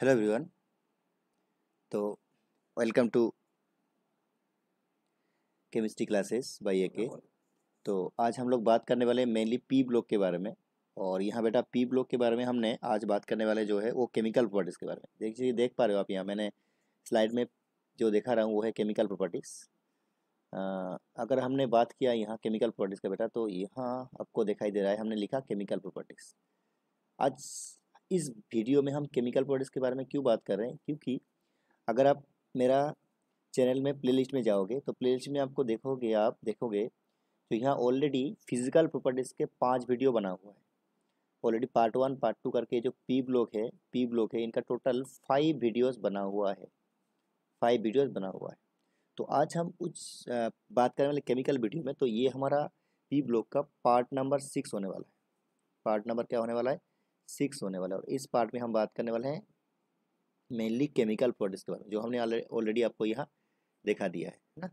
hello everyone तो welcome to chemistry classes by A K तो आज हम लोग बात करने वाले मेनली पी ब्लॉक के बारे में और यहाँ बेटा पी ब्लॉक के बारे में हमने आज बात करने वाले जो है वो केमिकल प्रॉपर्टीज़ के बारे में देखिए देख पा रहे हो आप यहाँ मैंने स्लाइड में जो देखा रहा हूँ वो है केमिकल प्रॉपर्टीज़ अगर हमने बात किया यहाँ केमिकल प्रॉपर्टीज़ का बेटा तो यहाँ आपको दिखाई दे रहा है हमने लिखा केमिकल प्रॉपर्टीज़ आज इस वीडियो में हम केमिकल प्रोडक्ट्स के बारे में क्यों बात कर रहे हैं क्योंकि अगर आप मेरा चैनल में प्लेलिस्ट में जाओगे तो प्लेलिस्ट में आपको देखोगे आप देखोगे तो यहाँ ऑलरेडी फिजिकल प्रॉपर्टीज़ के पांच वीडियो बना हुआ है already part one part two करके जो पी ब्लॉक है पी ब्लॉक है इनका टोटल फाइव वीडियोस बना हुआ है फाइव वीडियोस बना हुआ है तो आज हम उस बात करने वाले केमिकल वीडियो में तो ये हमारा पी ब्लॉक का पार्ट नंबर सिक्स होने वाला है पार्ट नंबर क्या होने वाला है सिक्स होने वाला है और इस पार्ट में हम बात करने वाले हैं मेनली केमिकल प्रोडक्ट्स के बारे में जो हमने ऑलरेडी आपको यहाँ देखा दिया है ना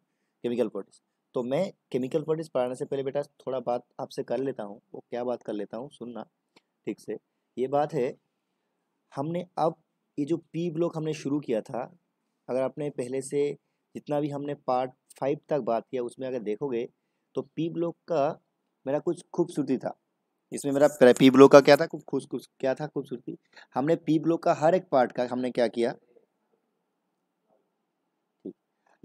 केमिकल प्रोडक्ट्स तो मैं केमिकल प्रोडक्ट्स पढ़ाने से पहले बेटा थोड़ा बात आपसे कर लेता हूँ वो क्या बात कर लेता हूँ सुनना ठीक से ये बात है हमने अब ये जो पी ब्लॉक हमने शुरू किया था अगर आपने पहले से जितना भी हमने पार्ट फाइव तक बात किया उसमें अगर देखोगे तो पी ब्लॉक का मेरा कुछ खूबसूरती था इसमें मेरा पी ब्लॉक का क्या था खूब खुश क्या था खूबसूरती हमने पी ब्लॉक का हर एक पार्ट का हमने क्या किया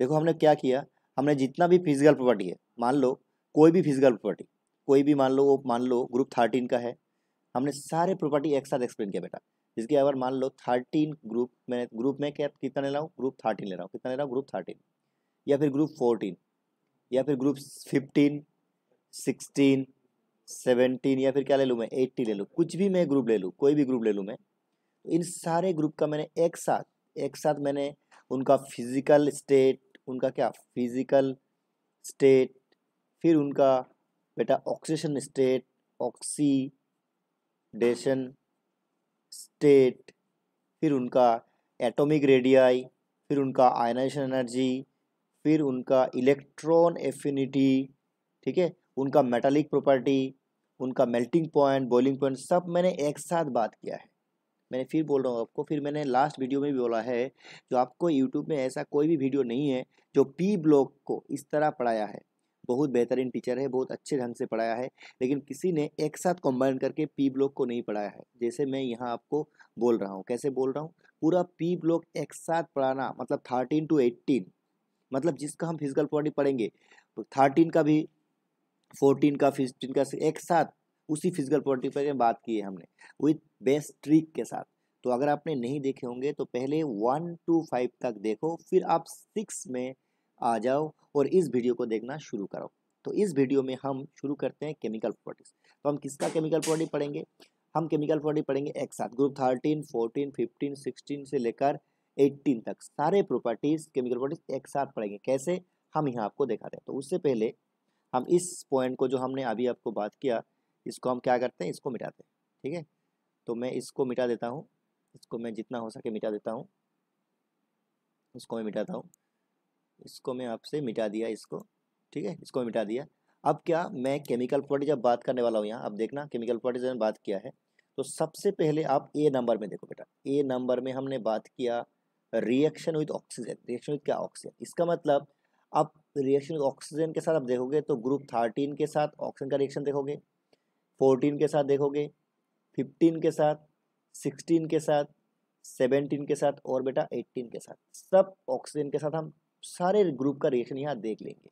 देखो हमने क्या किया हमने जितना भी फिजिकल प्रॉपर्टी है मान लो कोई भी फिजिकल प्रॉपर्टी कोई भी मान लो वो मान लो ग्रुप थर्टीन का है हमने सारे प्रॉपर्टी एक साथ एक्सप्लेन किया बेटा जिसके अगर मान लो थर्टीन ग्रुप मैंने ग्रुप में क्या कितना ले रहा हूँ ग्रुप थर्टीन ले रहा हूँ कितना ले रहा हूँ ग्रुप थर्टीन या फिर ग्रुप फोर्टीन या फिर ग्रुप फिफ्टीन सिक्सटीन सेवेंटीन या फिर क्या ले लूँ मैं एट्टी ले लूँ कुछ भी मैं ग्रुप ले लूँ कोई भी ग्रुप ले लूँ मैं तो इन सारे ग्रुप का मैंने एक साथ एक साथ मैंने उनका फिज़िकल स्टेट उनका क्या फिज़िकल स्टेट फिर उनका बेटा ऑक्सीजन स्टेट ऑक्सीडेशन स्टेट फिर उनका एटॉमिक रेडियाई फिर उनका आयनाइजेशन एनर्जी फिर उनका इलेक्ट्रॉन एफिनिटी ठीक है उनका मेटालिक प्रॉपर्टी उनका मेल्टिंग पॉइंट बॉइलिंग पॉइंट सब मैंने एक साथ बात किया है मैंने फिर बोल रहा हूँ आपको फिर मैंने लास्ट वीडियो में भी बोला है जो आपको यूट्यूब में ऐसा कोई भी वीडियो नहीं है जो पी ब्लॉक को इस तरह पढ़ाया है बहुत बेहतरीन टीचर है बहुत अच्छे ढंग से पढ़ाया है लेकिन किसी ने एक साथ कंबाइन करके पी ब्लॉक को नहीं पढ़ाया है जैसे मैं यहाँ आपको बोल रहा हूँ कैसे बोल रहा हूँ पूरा पी ब्लॉक एक साथ पढ़ाना मतलब थर्टीन टू एट्टीन मतलब जिसका हम फिजिकल प्रॉपर्टी पढ़ेंगे तो थर्टीन का भी फोर्टीन का फिफ्टीन का एक साथ उसी फिजिकल प्रॉपर्टी पर बात की है हमने विथ बेस्ट ट्रिक के साथ तो अगर आपने नहीं देखे होंगे तो पहले वन टू फाइव तक देखो फिर आप सिक्स में आ जाओ और इस वीडियो को देखना शुरू करो तो इस वीडियो में हम शुरू करते हैं केमिकल प्रॉपर्टीज तो हम किसका केमिकल प्रॉपर्टी पढ़ेंगे हम केमिकल प्रॉपर्टी पढ़ेंगे एक साथ group thirteen fourteen fifteen sixteen से लेकर एट्टीन तक सारे प्रॉपर्टीज केमिकल प्रॉपर्टीज एक साथ पढ़ेंगे कैसे हम यहाँ आपको दिखाते हैं तो उससे पहले हम इस पॉइंट को जो हमने अभी आपको बात किया इसको हम क्या करते हैं इसको मिटाते हैं ठीक है तो मैं इसको मिटा देता हूँ इसको मैं जितना हो सके मिटा देता हूँ इसको मैं मिटाता हूँ इसको मैं आपसे मिटा दिया इसको ठीक है इसको मिटा दिया अब क्या मैं केमिकल प्रॉपर्टी जब बात करने वाला हूँ यहाँ अब देखना केमिकल प्रॉपर्टी जब बात किया है तो सबसे पहले आप ए नंबर में देखो बेटा ए नंबर में हमने बात किया reaction with oxygen reaction with क्या ऑक्सीजन इसका मतलब अब रिएक्शन ऑक्सीजन के साथ आप देखोगे तो ग्रुप थर्टीन के साथ ऑक्सीजन का रिएक्शन देखोगे फोर्टीन के साथ देखोगे फिफ्टीन के साथ सिक्सटीन के साथ सेवनटीन के साथ और बेटा एट्टीन के साथ सब ऑक्सीजन के साथ हम सारे ग्रुप का रिएक्शन यहाँ देख लेंगे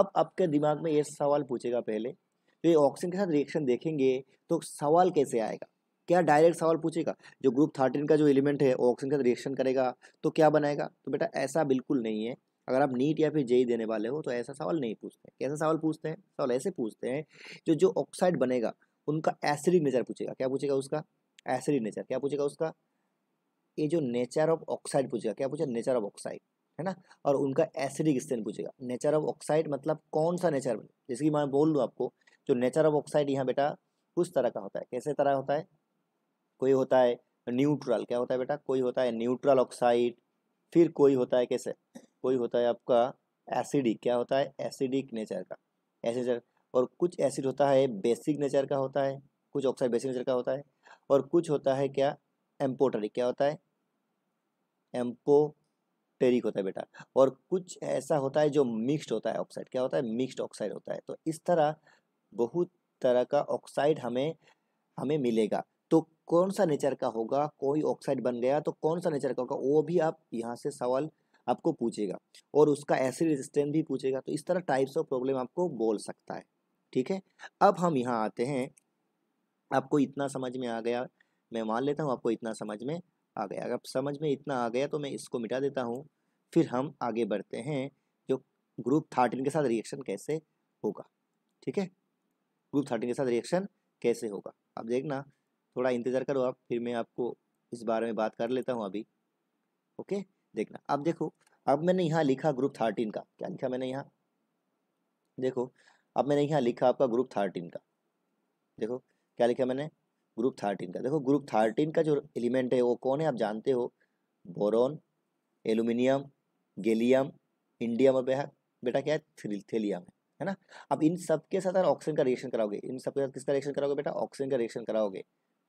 अब आपके दिमाग में ये सवाल पूछेगा पहले तो ये ऑक्सीजन के साथ रिएक्शन देखेंगे तो सवाल कैसे आएगा क्या डायरेक्ट सवाल पूछेगा जो ग्रुप थर्टीन का जो एलिमेंट है ऑक्सीजन के साथ रिएक्शन करेगा तो क्या बनाएगा तो बेटा ऐसा बिल्कुल नहीं है अगर आप नीट या फिर जेई देने वाले हो तो ऐसा सवाल नहीं पूछते हैं कैसा सवाल पूछते हैं सवाल ऐसे पूछते हैं जो जो ऑक्साइड बनेगा उनका एसिडिक नेचर पूछेगा क्या पूछेगा उसका एसिडिक नेचर क्या पूछेगा उसका ये जो नेचर ऑफ ऑक्साइड पूछेगा क्या पूछेगा नेचर ऑफ ऑक्साइड है ना और उनका एसिडिक स्टेन पूछेगा नेचर ऑफ ऑक्साइड मतलब कौन सा नेचर जैसे कि मैं बोल लूँ आपको जो नेचर ऑफ ऑक्साइड यहाँ बेटा कुछ तरह का होता है कैसे तरह होता है कोई होता है न्यूट्रल क्या होता है बेटा कोई होता है न्यूट्रल ऑक्साइड फिर कोई होता है कैसे कोई होता है आपका एसिडिक क्या होता है एसिडिक नेचर का एसिड और कुछ एसिड होता है बेसिक नेचर का होता है कुछ ऑक्साइड बेसिक नेचर का होता है और कुछ होता है क्या एम्पोटरिक क्या होता है एम्पोटेरिक होता है बेटा और कुछ ऐसा होता है जो मिक्स्ड होता है ऑक्साइड क्या होता है मिक्स्ड ऑक्साइड होता है तो इस तरह बहुत तरह का ऑक्साइड हमें हमें मिलेगा तो कौन सा नेचर का होगा कोई ऑक्साइड बन गया तो कौन सा नेचर का होगा वो भी आप यहाँ से सवाल आपको पूछेगा और उसका एसिड रेजिस्टेंस भी पूछेगा तो इस तरह टाइप्स ऑफ प्रॉब्लम आपको बोल सकता है ठीक है अब हम यहाँ आते हैं आपको इतना समझ में आ गया मैं मान लेता हूँ आपको इतना समझ में आ गया अगर समझ में इतना आ गया तो मैं इसको मिटा देता हूँ फिर हम आगे बढ़ते हैं जो ग्रुप थर्टीन के साथ रिएक्शन कैसे होगा ठीक है ग्रुप थर्टीन के साथ रिएक्शन कैसे होगा आप देखना थोड़ा इंतज़ार करो आप फिर मैं आपको इस बारे में बात कर लेता हूँ अभी ओके देखना अब देखो अब मैंने यहाँ लिखा ग्रुप थर्टीन का क्या लिखा मैंने यहाँ देखो अब मैंने यहाँ लिखा आपका ग्रुप थर्टीन का देखो क्या लिखा मैंने ग्रुप थर्टीन का देखो ग्रुप थर्टीन का जो एलिमेंट है वो कौन है आप जानते हो बोरोन एलुमिनियम गेलियम इंडियम और बेटा क्या है थेलियम है है ना अब इन सब के साथ ऑक्सीजन का रिएक्शन कराओगे इन सब के साथ किसका रिएक्शन कराओगे बेटा ऑक्सीजन का रिएक्शन कराओगे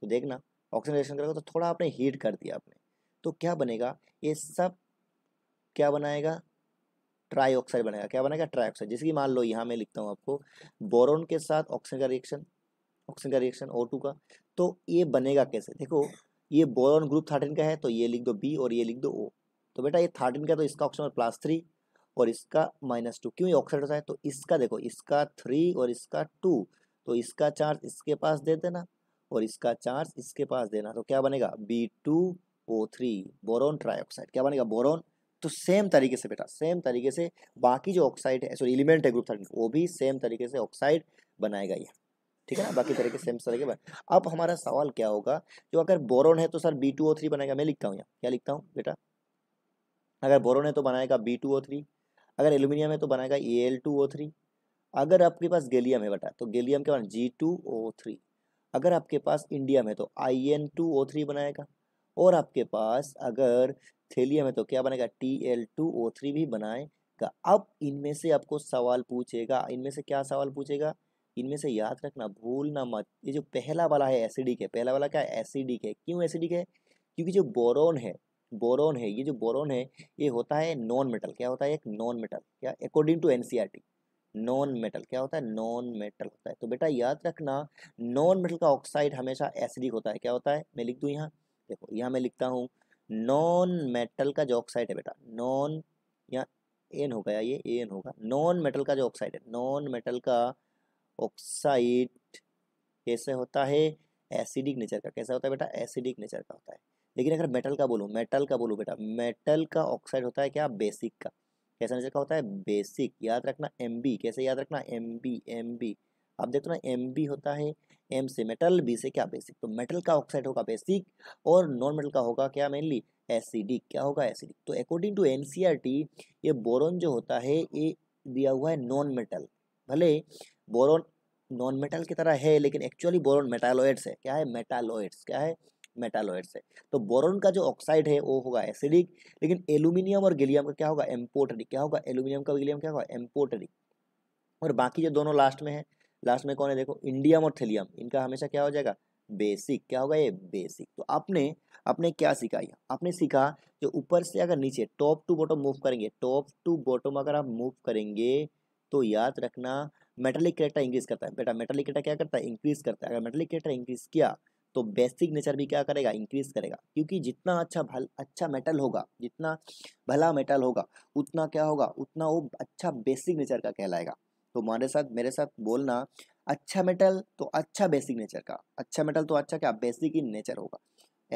तो देखना ऑक्सीजन रिएक्शन कराओगे तो थोड़ा आपने हीट कर दिया आपने तो क्या बनेगा ये सब क्या बनाएगा ट्राई ऑक्साइड बनेगा क्या बनेगा ट्राई ऑक्साइड जिसकी मान लो यहाँ मैं लिखता हूँ आपको बोरोन के साथ ऑक्सीजन का रिएक्शन ऑक्सीजन का रिएक्शन ओ टू का तो ये बनेगा कैसे देखो ये बोरोन ग्रुप थर्टीन का है तो ये लिख दो बी और ये लिख दो ओ तो बेटा ये थर्टीन का तो इसका ऑप्शन प्लस थ्री और इसका माइनस टू क्यों ये ऑक्साइड होता है तो इसका देखो इसका थ्री और इसका टू तो इसका चार्ज इसके पास दे देना और इसका चार्ज इसके पास देना तो क्या बनेगा B two O three boron trioxide क्या बनेगा बोरोन तो सेम तरीके से बेटा सेम तरीके से बाकी जो ऑक्साइड है सॉरी एलिमेंट है ग्रुप थर्ड वो भी सेम तरीके से ऑक्साइड बनाएगा ये ठीक है ना बाकी तरीके सेम तरीके बन अब हमारा सवाल क्या होगा जो अगर बोरोन है तो sir B two O three बनाएगा मैं लिखता हूँ यहाँ क्या लिखता हूँ बेटा अगर बोरोन है तो बनाएगा बी टू ओ थ्री अगर एल्यूमिनियम है तो बनाएगा A L two O three अगर आपके पास गैलियम है बेटा तो गैलियम के बना जी टू ओ थ्री अगर आपके पास इंडियम है तो I N two O three बनाएगा और आपके पास अगर थैलियम है तो क्या बनेगा T L two O three भी बनाएगा अब इनमें से आपको सवाल पूछेगा इनमें से क्या सवाल पूछेगा इनमें से याद रखना भूलना मत ये जो पहला वाला है एसिडिक है पहला वाला क्या एसिडिक है क्यों एसिडिक है क्योंकि जो बोरोन है बोरोन है ये जो बोरोन है ये होता है नॉन मेटल क्या होता है एक नॉन मेटल क्या according to NCERT non metal क्या होता है नॉन मेटल होता है तो बेटा याद रखना नॉन मेटल का ऑक्साइड हमेशा एसिडिक होता है क्या होता है मैं लिख दूँ यहाँ देखो यहाँ मैं लिखता हूँ नॉन मेटल का जो ऑक्साइड है बेटा नॉन या एन होगा या ये एन होगा नॉन मेटल का जो ऑक्साइड है नॉन मेटल का ऑक्साइड कैसे होता है एसिडिक नेचर का कैसा होता है बेटा एसिडिक नेचर का होता है लेकिन अगर मेटल का बोलूँ मेटल का बोलूँ बेटा मेटल का ऑक्साइड होता है क्या बेसिक का कैसा नेचर का होता है बेसिक याद रखना एम कैसे याद रखना एम बी आप देखो ना एम होता है एम से मेटल बी से क्या बेसिक तो मेटल का ऑक्साइड होगा बेसिक और नॉन मेटल का होगा क्या मेनली एसिडिक क्या होगा एसिडिक तो अकॉर्डिंग टू एन ये बोरोन जो होता है ये दिया हुआ है नॉन मेटल भले बोरोन नॉन मेटल की तरह है लेकिन एक्चुअली बोरोन मेटालोइड्स है क्या है मेटालोइड्स क्या है मेटालोइड्स है तो बोरोन का जो ऑक्साइड है वो होगा एसिडिक लेकिन एल्यूमिनियम और गिलियम का क्या होगा एम्पोटरिक क्या होगा एल्यूमिनियम का गिलियम क्या होगा एम्पोटरिक और बाकी जो दोनों लास्ट में है लास्ट में कौन है देखो इंडियम और थेलियम इनका हमेशा क्या हो जाएगा बेसिक क्या होगा ये बेसिक तो आपने आपने क्या सीखा आपने सीखा जो ऊपर से अगर नीचे टॉप टू बॉटम मूव करेंगे टॉप टू बॉटम अगर आप मूव करेंगे तो याद रखना मेटलिक करेक्टर इंक्रीज करता है बेटा मेटलिक करेक्टर क्या करता है इंक्रीज करता है अगर मेटलिक करेक्टर इंक्रीज किया तो बेसिक नेचर भी क्या करेगा इंक्रीज करेगा क्योंकि जितना अच्छा भल अच्छा मेटल होगा जितना भला मेटल होगा उतना क्या होगा उतना वो अच्छा बेसिक नेचर का कहलाएगा तुम्हारे तो साथ मेरे साथ बोलना अच्छा मेटल तो अच्छा बेसिक नेचर का अच्छा मेटल तो अच्छा क्या बेसिक इन नेचर होगा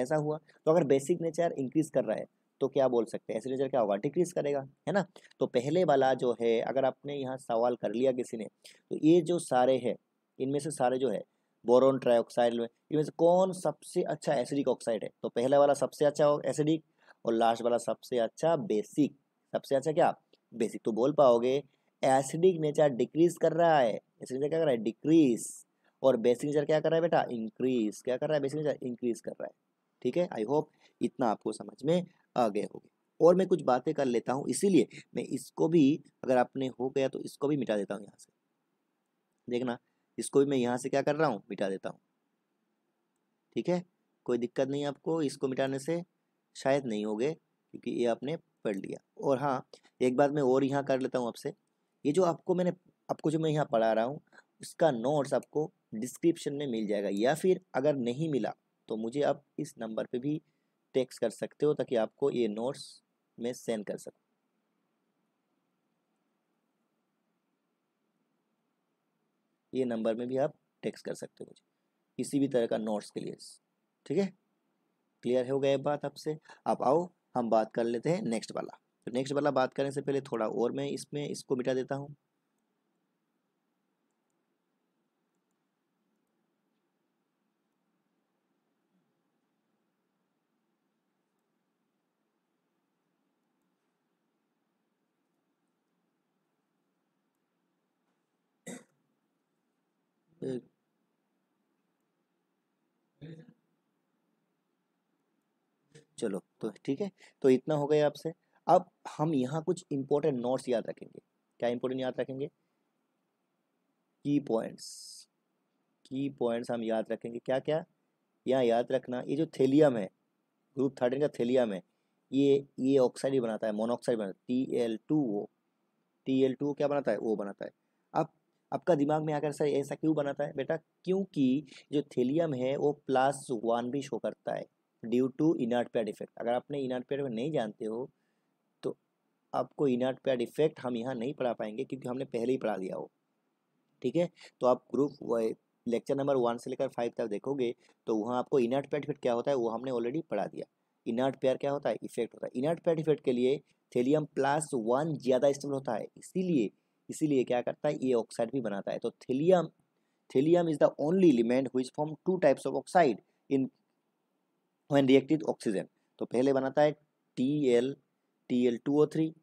ऐसा हुआ तो अगर बेसिक नेचर इंक्रीज कर रहा है तो क्या बोल सकते हैं ऐसे नेचर क्या होगा डिक्रीज करेगा है ना तो पहले वाला जो है अगर आपने यहाँ सवाल कर लिया किसी ने तो ये जो सारे है इनमें से सारे जो है बोरोन ट्राइऑक्साइड में इनमें से कौन सबसे अच्छा एसिडिक ऑक्साइड है तो पहला वाला सबसे अच्छा एसिडिक और लास्ट वाला सबसे अच्छा बेसिक सबसे अच्छा क्या बेसिक तो बोल पाओगे एसिडिक नेचर डिक्रीज कर रहा है एसिडिक नेचर क्या कर रहा है डिक्रीज और बेसिक नेचर क्या कर रहा है बेटा इंक्रीज क्या कर रहा है बेसिक नेचर इंक्रीज कर रहा है ठीक है आई होप इतना आपको समझ में आ गए होगा और मैं कुछ बातें कर लेता हूँ इसीलिए मैं इसको भी अगर आपने हो गया तो इसको भी मिटा देता हूँ यहाँ से देखना इसको भी मैं यहाँ से क्या कर रहा हूँ मिटा देता हूँ ठीक है कोई दिक्कत नहीं आपको इसको मिटाने से शायद नहीं होगे क्योंकि ये आपने पढ़ लिया और हाँ एक बात मैं और यहाँ कर लेता हूँ आपसे ये जो आपको मैंने आपको जो मैं यहाँ पढ़ा रहा हूँ उसका नोट्स आपको डिस्क्रिप्शन में मिल जाएगा या फिर अगर नहीं मिला तो मुझे आप इस नंबर पे भी टेक्स्ट कर सकते हो ताकि आपको ये नोट्स में सेंड कर सकूँ ये नंबर में भी आप टेक्स्ट कर सकते हो मुझे किसी भी तरह का नोट्स के लिए ठीक है क्लियर हो गया बात आपसे आप आओ हम बात कर लेते हैं नेक्स्ट वाला तो नेक्स्ट वाला बात करने से पहले थोड़ा और मैं इसमें इसको मिटा देता हूँ चलो तो ठीक है तो इतना हो गया आपसे अब हम यहाँ कुछ इंपॉर्टेंट नोट्स याद रखेंगे क्या इंपॉर्टेंट याद रखेंगे की पॉइंट्स की पॉइंट्स हम याद रखेंगे क्या क्या यहाँ याद रखना ये जो थेलियम है ग्रुप थर्टीन का थेलियम है ये ये ऑक्साइड ही बनाता है मोनोऑक्साइड बनाता है T L two O T L two O क्या बनाता है ओ बनाता है अब आपका दिमाग में आकर सर ऐसा क्यों बनाता है बेटा क्योंकि जो थेलियम है वो प्लस वन भी शो करता है due to inert pair effect अगर आपने इनर्ट पेड में नहीं जानते हो आपको इनर्ट पैड इफेक्ट हम यहाँ नहीं पढ़ा पाएंगे क्योंकि हमने पहले ही पढ़ा लिया हो ठीक है तो आप ग्रुप लेक्चर नंबर वन से लेकर फाइव तक देखोगे तो वहाँ आपको इनर्ट पैड इफेक्ट क्या होता है वो हमने ऑलरेडी पढ़ा दिया इनर्ट पेयर क्या होता है इफेक्ट होता है इनर्ट पैड इफेक्ट के लिए थेलियम प्लस वन ज़्यादा इस्तेमाल होता है इसीलिए इसीलिए क्या करता है ये ऑक्साइड भी बनाता है तो thallium thallium is the only element हुई form two types of oxide in when reactive oxygen तो पहले बनाता है T L T L two O three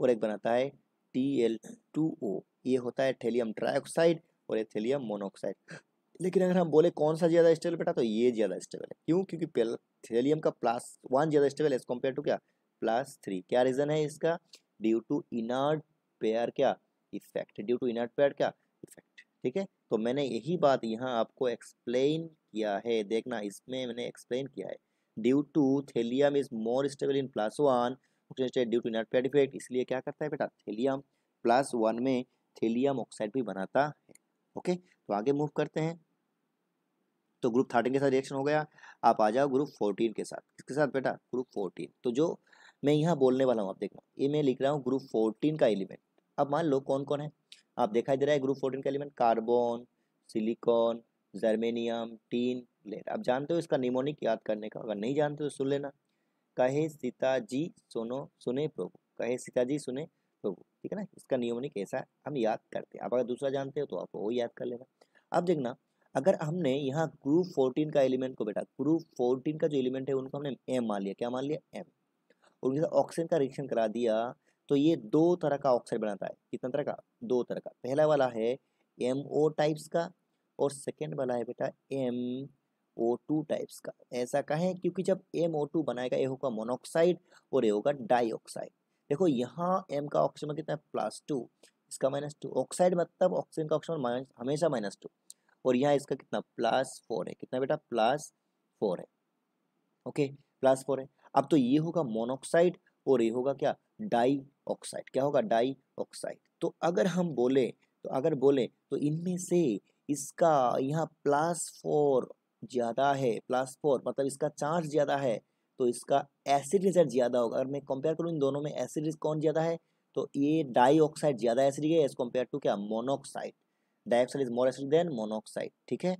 और एक बनाता है टी एल टू ओ ये होता है थेलियम ट्राइऑक्साइड और ये थेलियम मोनोऑक्साइड लेकिन अगर हम बोले कौन सा ज़्यादा स्टेबल बेटा तो ये ज़्यादा स्टेबल है क्यों क्योंकि थेलियम का प्लस वन ज़्यादा स्टेबल है एज कम्पेयर टू क्या प्लस थ्री क्या रीज़न है इसका ड्यू टू इनर्ट पेयर क्या effect due to inert pair क्या इफेक्ट ठीक है तो मैंने यही बात यहाँ आपको एक्सप्लेन किया है देखना इसमें मैंने एक्सप्लेन किया है due to thallium is more stable in plus one oxygen due to inert pair effect इसलिए क्या करता है बेटा थेलियम प्लस वन में थेलियम ऑक्साइड भी बनाता है ओके तो आगे मूव करते हैं तो ग्रुप थर्टीन के साथ रिएक्शन हो गया आप आ जाओ ग्रुप फोर्टीन के साथ किसके साथ बेटा ग्रुप फोर्टीन तो जो मैं यहाँ बोलने वाला हूँ आप देखना ये मैं लिख रहा हूँ ग्रुप फोर्टीन का एलिमेंट अब मान लो कौन कौन है आप दिखाई दे रहा है ग्रुप फोर्टीन का element carbon silicon germanium tin lead आप जानते हो इसका निमोनिक याद करने का अगर नहीं जानते तो सुन लेना कहे सीता जी सुनो सुने प्रभु कहे सीता जी सुने प्रभु ठीक है ना इसका नियम नहीं कैसा हम याद करते हैं आप अगर दूसरा जानते हो तो आप वो याद कर लेना अब देखना अगर हमने यहाँ ग्रुप फोर्टीन का एलिमेंट को बेटा ग्रुप फोर्टीन का जो एलिमेंट है उनको हमने एम मान लिया क्या मान लिया एम उनके साथ ऑक्सीजन का रिएक्शन करा दिया तो ये दो तरह का ऑक्साइड बनाता है कितना तरह का दो तरह का पहला वाला है एम ओ टाइप्स का और सेकेंड वाला है बेटा एम ओ टू टाइप्स का ऐसा कहें क्योंकि जब एम ओ टू बनाएगा ये होगा मोनोक्साइड और ये होगा डाइऑक्साइड देखो यहाँ एम का ऑक्सीजन कितना है प्लस टू इसका माइनस टू ऑक्साइड मतलब ऑक्सीजन का ऑक्सीजन हमेशा माइनस टू और यहाँ इसका कितना प्लस फोर है कितना बेटा प्लस फोर है ओके प्लस फोर है अब तो ये होगा मोनोक्साइड और ये होगा क्या डाई ऑक्साइड क्या होगा डाई ऑक्साइड तो अगर हम बोले तो अगर बोले तो इनमें से इसका यहाँ प्लस फोर ज़्यादा है प्लस फोर मतलब इसका चार्ज ज़्यादा है तो इसका एसिड रिजल्ट ज़्यादा होगा अगर मैं कंपेयर करूँ इन दोनों में एसिड कौन ज़्यादा है तो ये डाईऑक्साइड ज़्यादा एसिड है एज कम्पेयर टू क्या monoxide dioxide is more acid than monoxide ठीक है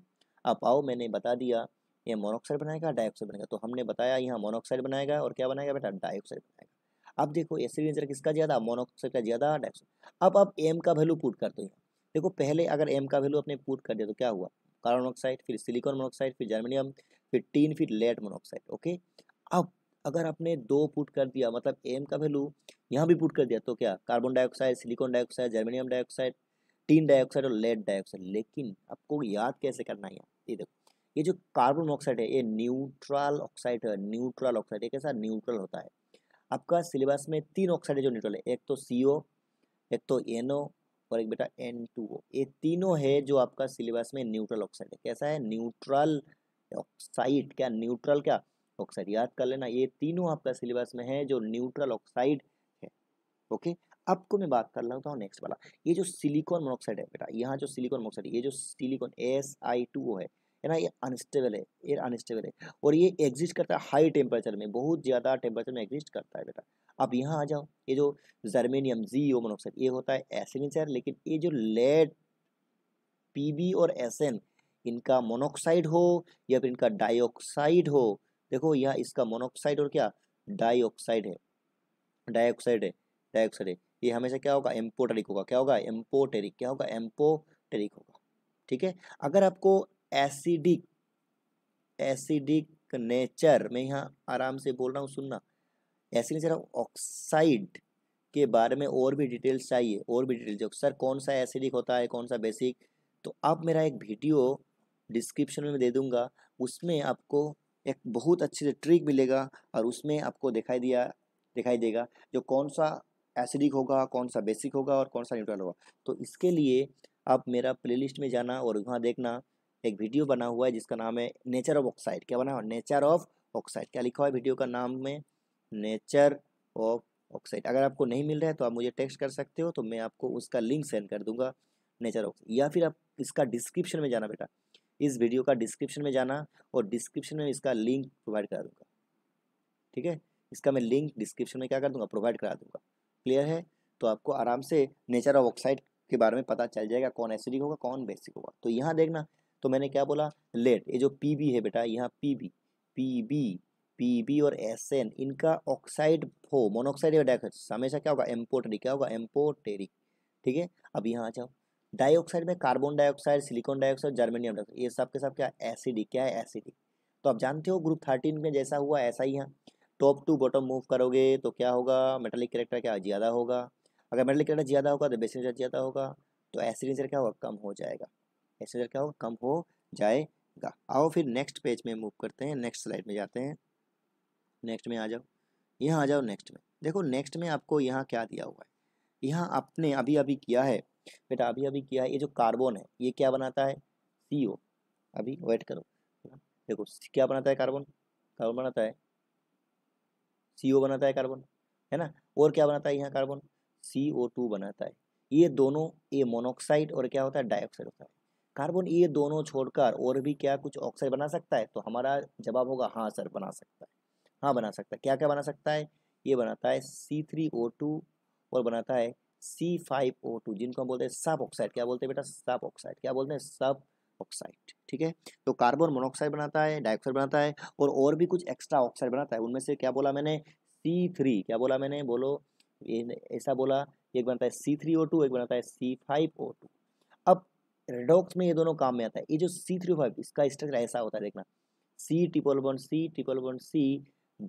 अब आओ मैंने बता दिया ये मोनोक्साइड बनाएगा डाइऑक्साइड बनाएगा तो हमने बताया यहाँ मोनोक्साइड बनाएगा और क्या बनाएगा बेटा डाइऑक्साइड बनाएगा अब देखो एसिड रिजल्ट किसका ज़्यादा मोनोक्साइड का ज़्यादा डाइऑक्साइड अब आप एम का वैल्यू पुट कर दो यहाँ देखो पहले अगर एम का वैल्यू अपने पुट कर दिया तो क्या हुआ कार्बन मोनोक्साइड फिर सिलिकॉन मोनोक्साइड फिर जर्मेनियम फिर टीन फिर लेट मोनोक्साइड ओके अब अगर आपने दो पुट कर दिया मतलब एम का वैल्यू यहाँ भी पुट कर दिया तो क्या carbon dioxide silicon dioxide germanium dioxide tin dioxide और लेड डाइऑक्साइड लेकिन आपको याद कैसे करना है ये देखो ये जो कार्बन मोनोक्साइड है ये न्यूट्रल ऑक्साइड है न्यूट्रल ऑक्साइड कैसा न्यूट्रल होता है आपका सिलेबस में तीन ऑक्साइड है जो न्यूट्रल है एक तो सी एक तो एनओ और एक बेटा एन टू ओ ये तीनों है जो आपका सिलेबस में न्यूट्रल ऑक्साइड है कैसा है न्यूट्रल ऑक्साइड क्या न्यूट्रल क्या ऑक्साइड याद कर लेना ये तीनों आपका सिलेबस में है जो न्यूट्रल ऑक्साइड है ओके आपको मैं बात कर लेता हूँ नेक्स्ट तो वाला ये जो सिलिकॉन मोनोक्साइड है बेटा यहाँ जो सिलिकॉन मोनोक्साइड ये जो silicon S I two O है है ना ये अनस्टेबल है ये अनस्टेबल है और ये एग्जिस्ट करता है हाई टेम्परेचर में बहुत ज़्यादा टेम्परेचर में एग्जिस्ट करता है बेटा अब यहाँ आ जाओ ये जो जर्मेनियम जी ओ मोनोक्साइड ये होता है एसिन लेकिन ये जो लेड पी और एस इनका मोनोक्साइड हो या फिर इनका डाइऑक्साइड हो देखो यहाँ इसका मोनोक्साइड और क्या डाइऑक्साइड है डाइऑक्साइड है डाइऑक्साइड है ये हमेशा क्या होगा एम्पोटेरिक होगा क्या होगा एम्पोटेरिक क्या होगा एम्पोटेरिक होगा ठीक है अगर आपको एसिडिक एसिडिक नेचर मैं यहाँ आराम से बोल रहा हूँ सुनना एसिड नेचर ऑक्साइड के बारे में और भी डिटेल्स चाहिए और भी डिटेल्स सर कौन सा एसिडिक होता है कौन सा बेसिक तो आप मेरा एक वीडियो डिस्क्रिप्शन में दे दूँगा उसमें आपको एक बहुत अच्छे से ट्रिक मिलेगा और उसमें आपको दिखाई दिया दिखाई देगा जो कौन सा एसिडिक होगा कौन सा बेसिक होगा और कौन सा न्यूट्रल होगा तो इसके लिए आप मेरा प्लेलिस्ट में जाना और वहाँ देखना एक वीडियो बना हुआ है जिसका नाम है नेचर ऑफ ऑक्साइड क्या बना हुआ नेचर ऑफ ऑक्साइड क्या लिखा हुआ है वीडियो का नाम में नेचर ऑफ ऑक्साइड अगर आपको नहीं मिल रहा है तो आप मुझे टेक्स्ट कर सकते हो तो मैं आपको उसका लिंक सेंड कर दूंगा नेचर ऑफ या फिर आप इसका डिस्क्रिप्शन में जाना बेटा इस वीडियो का डिस्क्रिप्शन में जाना और डिस्क्रिप्शन में इसका लिंक प्रोवाइड करा दूंगा ठीक है इसका मैं लिंक डिस्क्रिप्शन में क्या कर दूंगा प्रोवाइड करा दूंगा क्लियर है तो आपको आराम से नेचर ऑफ ऑक्साइड के बारे में पता चल जाएगा कौन एसिडिक होगा कौन बेसिक होगा तो यहाँ देखना तो मैंने क्या बोला लेट ये जो पी बी है बेटा यहाँ P B P B P B और एस एन इनका ऑक्साइड हो मोनोक्साइड या डाइऑक्साइड हमेशा क्या होगा एम्पोटेरिक क्या होगा एम्पोटेरिक ठीक है अब यहाँ आ जाओ डाइऑक्साइड में carbon dioxide silicon dioxide germanium dioxide ये सब के सब क्या एसिडिक क्या है एसिडिक तो आप जानते हो ग्रुप थर्टीन में जैसा हुआ ऐसा ही यहाँ टॉप टू बॉटम मूव करोगे तो क्या होगा मेटालिक करेक्टर क्या ज़्यादा होगा अगर मेटालिक करेक्टर ज़्यादा होगा तो बेसिक ज़्यादा होगा तो एसिड क्या होगा कम हो जाएगा ऐसे क्या होगा कम हो जाएगा आओ फिर नेक्स्ट पेज में मूव करते हैं नेक्स्ट स्लाइड में जाते हैं नेक्स्ट में आ जाओ यहाँ आ जाओ नेक्स्ट में देखो नेक्स्ट में आपको यहाँ क्या दिया हुआ है यहाँ आपने अभी अभी किया है बेटा अभी अभी किया है ये जो कार्बन है ये क्या बनाता है सी अभी वेट करो देखो क्या बनाता है कार्बन कार्बन बनाता है सी बनाता है कार्बन है ना और क्या बनाता है यहाँ कार्बन सी बनाता है ये दोनों ये मोनोक्साइड और क्या होता है डाइऑक्साइड होता है कार्बन ये e दोनों छोड़कर और भी क्या कुछ ऑक्साइड बना सकता है तो हमारा जवाब होगा हाँ सर बना सकता है हाँ बना सकता है क्या क्या बना सकता है ये बनाता है सी थ्री ओ टू और बनाता है सी फाइव ओ टू जिनको हम बोलते हैं सब ऑक्साइड क्या बोलते हैं बेटा सब ऑक्साइड क्या बोलते हैं सब ऑक्साइड ठीक है तो कार्बन मोनोऑक्साइड बनाता है डाइऑक्साइड बनाता है और और भी कुछ एक्स्ट्रा ऑक्साइड बनाता है उनमें से क्या बोला मैंने सी थ्री क्या बोला मैंने बोलो ऐसा बोला एक बनाता है सी थ्री ओ टू एक बनाता है C five O two redox में ये दोनों काम में आता है ये जो सी थ्री फाइव इसका स्ट्रक्चर ऐसा होता है देखना C triple bond C triple bond C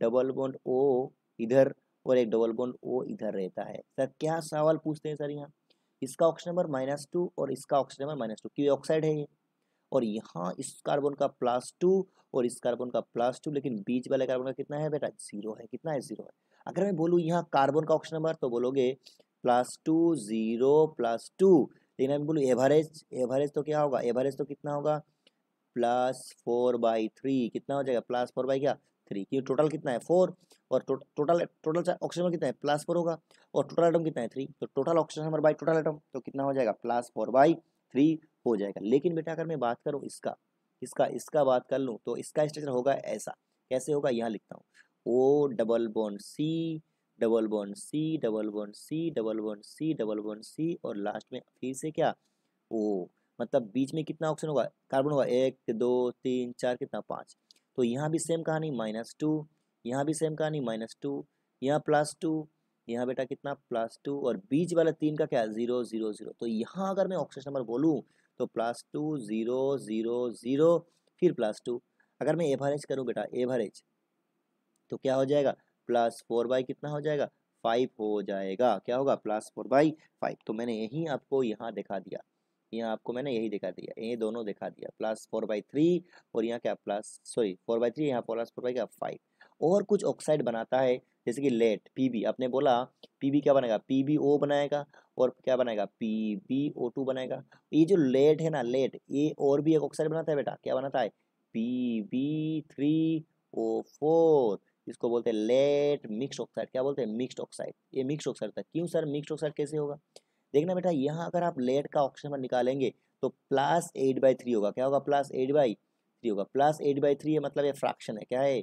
double bond O इधर और एक डबल बॉन्ड ओ इधर रहता है सर क्या सवाल पूछते हैं सर यहाँ इसका ऑक्सीजन नंबर माइनस टू और इसका ऑक्सीजन नंबर माइनस टू क्यों ऑक्साइड है ये और यहाँ इस कार्बन का प्लस टू और इस कार्बन का प्लस टू लेकिन बीच वाले कार्बन का कितना है बेटा जीरो है कितना है जीरो है अगर मैं बोलूँ यहाँ कार्बन का ऑक्सीजन नंबर तो बोलोगे plus two zero plus two लेकिन अभी बोलूँ एवरेज एवरेज तो क्या होगा एवरेज तो कितना होगा प्लस फोर बाई थ्री कितना हो जाएगा प्लस फोर बाई क्या थ्री क्योंकि टोटल कितना है फोर और टोटल टोटल ऑक्सीजन कितना है प्लस फोर होगा और टोटल आइटम कितना है थ्री तो total oxygen number by total atom तो कितना हो जाएगा प्लस फोर बाई थ्री हो जाएगा लेकिन बेटा अगर मैं बात करूँ इसका इसका इसका बात कर लूँ तो इसका स्ट्रक्चर होगा ऐसा कैसे होगा यहाँ लिखता हूँ O double bond C double one C double one C double one C double one C और लास्ट में फिर से क्या ओ मतलब बीच में कितना ऑक्सीजन होगा कार्बन होगा एक दो तीन चार कितना पाँच तो यहाँ भी सेम कहानी माइनस टू यहाँ भी सेम कहानी माइनस टू यहाँ प्लस टू यहाँ बेटा कितना प्लस टू और बीच वाला तीन का क्या जीरो जीरो जीरो तो यहाँ अगर मैं ऑक्सीजन नंबर बोलूँ तो plus two zero zero zero फिर प्लस टू अगर मैं एवरेज करूँ बेटा एवरेज तो क्या हो जाएगा प्लस फोर बाई कितना हो जाएगा फाइव हो जाएगा क्या होगा प्लस फोर बाई फाइव तो मैंने यही आपको यहाँ दिखा दिया यहाँ आपको मैंने यही दिखा दिया ये दोनों दिखा दिया प्लस फोर बाई थ्री और यहाँ क्या plus sorry four by three यहाँ प्लस फोर बाई क्या फाइव और कुछ ऑक्साइड बनाता है जैसे कि लेट बी आपने बोला बी क्या बनेगा ओ बनाएगा और क्या बनाएगा टू बनाएगा ये जो लेट है ना लेट ये और भी एक ऑक्साइड बनाता है बेटा क्या बनाता है बी थ्री ओ फोर इसको बोलते हैं लेट मिक्स ऑक्साइड क्या बोलते हैं मिक्स्ड ऑक्साइड ये मिक्स ऑक्साइड था क्यों सर मिक्स ऑक्साइड कैसे होगा देखना बेटा यहाँ अगर आप लेट का ऑक्सीजन निकालेंगे तो प्लस एट बाई थ्री होगा क्या होगा प्लस एट बाई थ्री होगा प्लस एट बाई थ्री है मतलब ये फ्रैक्शन है क्या है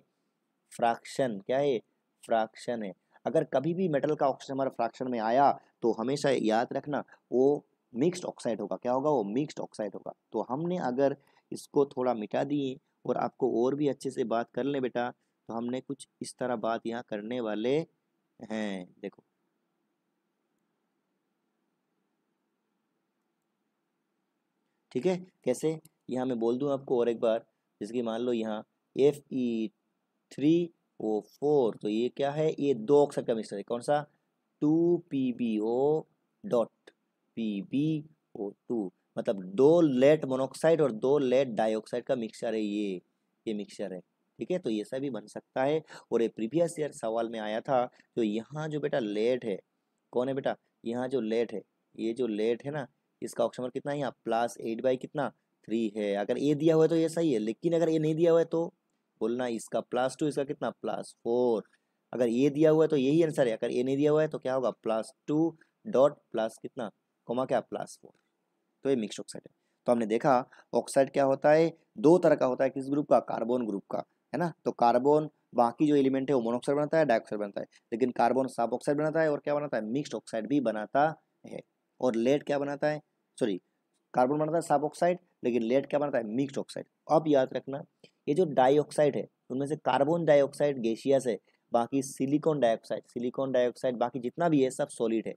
फ्रैक्शन क्या है फ्रैक्शन है अगर कभी भी मेटल का ऑक्सीजन हमारा फ्रैक्शन में आया तो हमेशा याद रखना वो मिक्सड ऑक्साइड होगा क्या होगा वो मिक्सड ऑक्साइड होगा तो हमने अगर इसको थोड़ा मिटा दिए और आपको और भी अच्छे से बात कर लें बेटा तो हमने कुछ इस तरह बात यहाँ करने वाले हैं देखो ठीक है कैसे यहाँ मैं बोल दूँ आपको और एक बार जैसे कि मान लो यहाँ F E three O four तो ये क्या है ये दो ऑक्साइड का मिक्सर है कौन सा two P B O dot P B O two मतलब दो लेट मोनोक्साइड और दो लेट डाइऑक्साइड का मिक्सर है ये ये मिक्सर है ठीक है तो ये सभी बन सकता है और ये प्रीवियस ईयर सवाल में आया था जो यहाँ जो बेटा लेट है कौन है बेटा यहाँ जो लेट है ये जो लेट है ना इसका ऑप्शन नंबर कितना है यहाँ प्लस एट बाई कितना थ्री है अगर ये दिया हुआ है तो ये सही है लेकिन अगर ये नहीं दिया हुआ है तो बोलना इसका प्लस टू इसका कितना प्लस फोर अगर ये दिया हुआ है तो यही आंसर है अगर ये नहीं दिया हुआ है तो क्या होगा प्लस टू डॉट प्लस कितना कोमा क्या प्लस फोर तो ये मिक्स ऑक्साइड है तो हमने देखा ऑक्साइड क्या होता है दो तरह का होता है किस ग्रुप का कार्बन ग्रुप का है ना तो कार्बन बाकी जो एलिमेंट है वो मोनोक्साइड बनाता है डाइऑक्साइड बनाता है लेकिन कार्बन साफ ऑक्साइड बनाता है और क्या बनाता है मिक्सड ऑक्साइड भी बनाता है और लेड क्या बनाता है सॉरी कार्बन बनाता है साफ ऑक्साइड लेकिन लेट क्या बनाता है मिक्सड ऑक्साइड अब याद रखना ये जो डाइऑक्साइड है उनमें से कार्बन डाइऑक्साइड गैसियस है बाकी सिलिकॉन डाइऑक्साइड सिलिकॉन डाइऑक्साइड बाकी जितना भी है सब सॉलिड है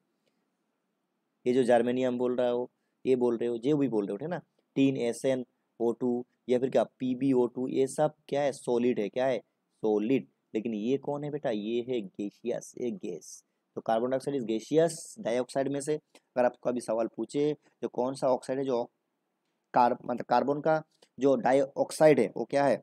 ये जो जर्मेनियम बोल रहा हो ये बोल रहे हो जो भी बोल रहे हो ठीक ना tin S N O two या फिर क्या पी बी ओ टू ये सब क्या है सॉलिड है क्या है सॉलिड लेकिन ये कौन है बेटा ये है गैशियस ये गैस तो carbon dioxide is gaseous dioxide में से अगर आपको अभी सवाल पूछे तो कौन सा ऑक्साइड है जो कार्ब मतलब कार्बन का जो डाइऑक्साइड है वो क्या है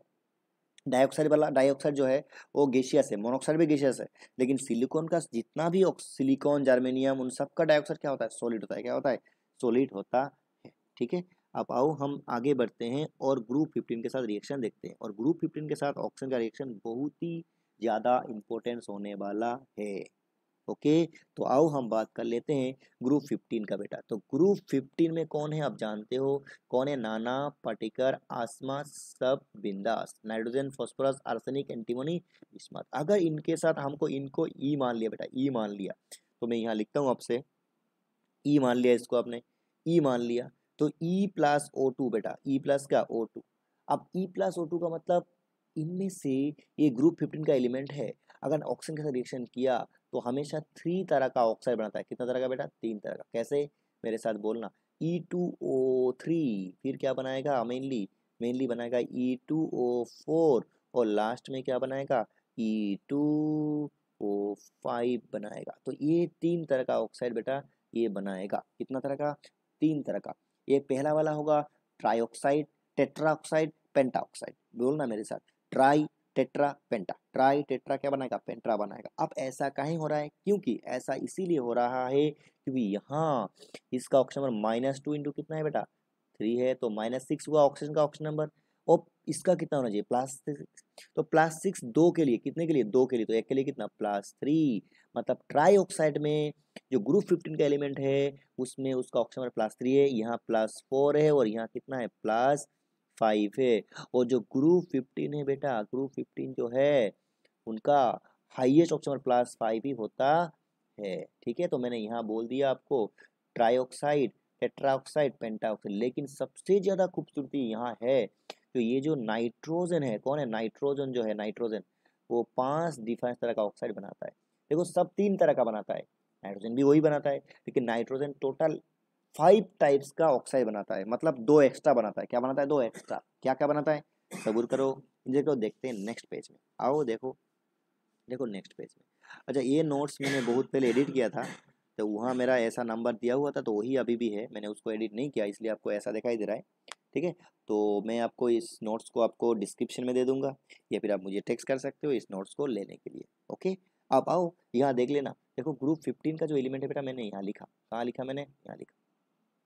डाइऑक्साइड वाला डाइऑक्साइड जो है वो गैसियस है मोनोऑक्साइड भी गैशियस है लेकिन सिलिकॉन का जितना भी सिलिकॉन जर्मेनियम उन सब का डाइऑक्साइड क्या होता है सॉलिड होता है क्या होता है सॉलिड होता है ठीक है अब आओ हम आगे बढ़ते हैं और ग्रुप फिफ्टीन के साथ रिएक्शन देखते हैं और ग्रुप फिफ्टीन के साथ ऑक्सीजन का रिएक्शन बहुत ही ज़्यादा इम्पोर्टेंस होने वाला है ओके तो आओ हम बात कर लेते हैं ग्रुप फिफ्टीन का बेटा तो ग्रुप फिफ्टीन में कौन है आप जानते हो कौन है नाना पटिकर आसमा सब बिंदास nitrogen phosphorus arsenic antimony bismuth अगर इनके साथ हमको इनको ई e मान लिया बेटा ई e मान लिया तो मैं यहाँ लिखता हूँ आपसे ई e मान लिया इसको आपने ई मान लिया तो ई प्लस ओ टू बेटा ई प्लस का ओ टू अब ई प्लस ओ टू का मतलब इनमें से ये ग्रुप फिफ्टीन का एलिमेंट है अगर ऑक्सीजन के साथ रिएक्शन किया तो हमेशा थ्री तरह का ऑक्साइड बनाता है कितना तरह का बेटा तीन तरह का कैसे मेरे साथ बोलना ई टू ओ थ्री फिर क्या बनाएगा मेनली मेनली बनाएगा ई टू ओ फोर और लास्ट में क्या बनाएगा ई टू ओ फाइव बनाएगा तो ये तीन तरह का ऑक्साइड बेटा ये बनाएगा कितना तरह का तीन तरह का ये पहला वाला होगा ट्राईऑक्साइड टेट्राऑक्साइड पेंटाऑक्साइड बोलो ना मेरे साथ tri tetra penta tri tetra क्या बनाएगा पेंट्रा बनाएगा अब ऐसा कहीं हो रहा है क्योंकि ऐसा इसीलिए हो रहा है क्योंकि यहाँ इसका option number minus two into कितना है बेटा थ्री है तो माइनस सिक्स हुआ ऑक्सीजन का ऑप्शन नंबर और इसका कितना होना चाहिए प्लस तो प्लस सिक्स दो के लिए कितने के लिए दो के लिए तो एक के लिए कितना प्लस थ्री मतलब ट्राई ऑक्साइड में जो ग्रुप फिफ्टीन का एलिमेंट है उसमें उसका ऑप्शन नंबर प्लस थ्री है यहाँ प्लस फोर है और यहाँ कितना है प्लस फाइव है और जो ग्रुप फिफ्टीन है बेटा ग्रुप फिफ्टीन जो है उनका highest option number plus five ही होता है ठीक है तो मैंने यहाँ बोल दिया आपको ट्राईऑक्साइड टेट्राऑक्साइड पेंटाऑक्साइड लेकिन सबसे ज़्यादा खूबसूरती यहाँ है तो ये जो नाइट्रोजन है कौन है नाइट्रोजन जो है नाइट्रोजन वो पांच डिफरेंस तरह का ऑक्साइड बनाता है देखो सब तीन तरह का बनाता है नाइट्रोजन भी वही बनाता है लेकिन नाइट्रोजन टोटल फाइव टाइप्स का ऑक्साइड बनाता है मतलब दो एक्स्ट्रा बनाता है क्या बनाता है दो एक्स्ट्रा क्या क्या बनाता है सबूर करो देखो तो करो देखते हैं नेक्स्ट पेज में आओ देखो देखो नेक्स्ट पेज में अच्छा ये नोट्स मैंने बहुत पहले एडिट किया था तो वहाँ मेरा ऐसा नंबर दिया हुआ था तो वही अभी भी है मैंने उसको एडिट नहीं किया इसलिए आपको ऐसा दिखाई दे रहा है ठीक है तो मैं आपको इस नोट्स को आपको डिस्क्रिप्शन में दे दूंगा या फिर आप मुझे टेक्स्ट कर सकते हो इस नोट्स को लेने के लिए ओके आप आओ यहाँ देख लेना देखो ग्रुप फिफ्टीन का जो एलिमेंट है बेटा मैंने यहाँ लिखा कहाँ लिखा मैंने यहाँ लिखा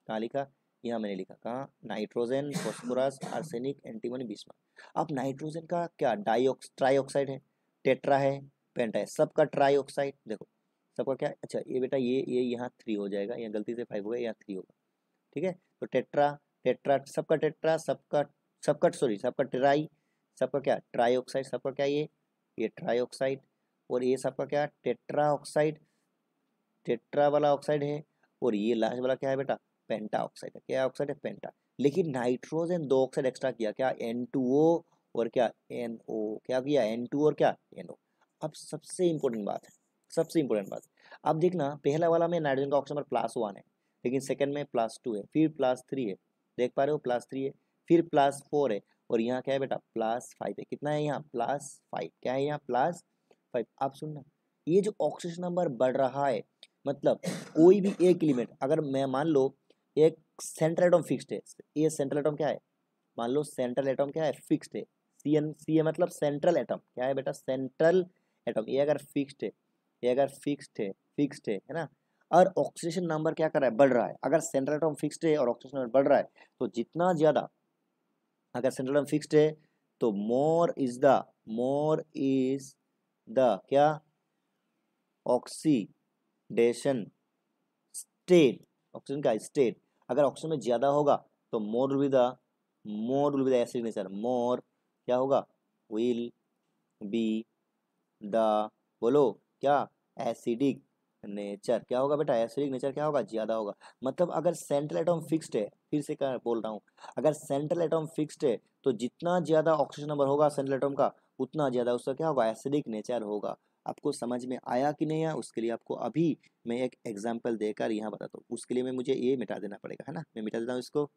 कहाँ लिखा यहाँ मैंने लिखा कहाँ nitrogen phosphorus arsenic antimony bismuth अब नाइट्रोजन का क्या डाईऑक्स ट्राईऑक्साइड है टेट्रा है पेंटा है सबका ट्राईऑक्साइड देखो सबका क्या अच्छा ये बेटा ये ये यहाँ थ्री हो जाएगा यहाँ गलती से फाइव होगा यहाँ थ्री होगा ठीक है तो टेट्रा टेट्रा सबका टेट्रा सबका सबका सॉरी सबका ट्राई सबका क्या ट्राईऑक्साइड सबका क्या ये ये ट्राईऑक्साइड और ये सबका क्या टेट्रा ऑक्साइड टेट्रा वाला ऑक्साइड है और ये लास्ट वाला क्या है बेटा पेंटा ऑक्साइड है क्या ऑक्साइड है पेंटा लेकिन नाइट्रोजन दो ऑक्साइड एक्स्ट्रा किया क्या एन और क्या एन क्या किया एन और क्या एन अब सबसे इम्पोर्टेंट बात है सबसे इम्पोर्टेंट बात अब देखना पहला वाला में नाइट्रोजन का ऑक्सीजन प्लस वन है लेकिन सेकंड में प्लस टू है फिर प्लस थ्री है देख पा रहे हो प्लस थ्री है फिर प्लस फोर है और यहाँ क्या है बेटा प्लस फाइव है कितना है यहाँ प्लस फाइव क्या है यहाँ प्लस फाइव आप सुनना ये जो ऑक्सीजन नंबर बढ़ रहा है मतलब कोई भी एक एलिमेंट अगर मैं मान लो एक सेंट्रल एटम फिक्स्ड है ये सेंट्रल एटम क्या है मान लो सेंट्रल एटम क्या है फिक्स्ड है सी एन सी ए मतलब सेंट्रल एटम क्या है बेटा सेंट्रल एटम ये अगर फिक्स्ड है ये अगर फिक्स्ड है फिक्स्ड है है ना और ऑक्सीजन नंबर क्या कर रहा है बढ़ रहा है अगर सेंट्रल एटम फिक्स्ड है और ऑक्सीजन नंबर बढ़ रहा है तो जितना ज़्यादा अगर सेंट्रल एटम फिक्स्ड है तो more is the more is the क्या ऑक्सीडेशन स्टेट ऑक्सीजन का स्टेट अगर ऑक्सीजन में ज़्यादा होगा तो more with more with acid nature more क्या होगा विल बी द बोलो क्या एसिडिक नेचर क्या होगा बेटा एसिडिक नेचर क्या होगा ज़्यादा होगा मतलब अगर सेंट्रल एटम फिक्स्ड है फिर से क्या बोल रहा हूँ अगर सेंट्रल एटम फिक्स्ड है तो जितना ज़्यादा ऑक्सीजन नंबर होगा सेंट्रल एटम का उतना ज़्यादा उसका क्या होगा नेचर होगा आपको समझ में आया कि नहीं आया उसके लिए आपको अभी मैं एक एग्जाम्पल देकर यहाँ बताता हूँ उसके लिए मैं मुझे ये मिटा देना पड़ेगा है ना मैं मिटा देता हूँ इसको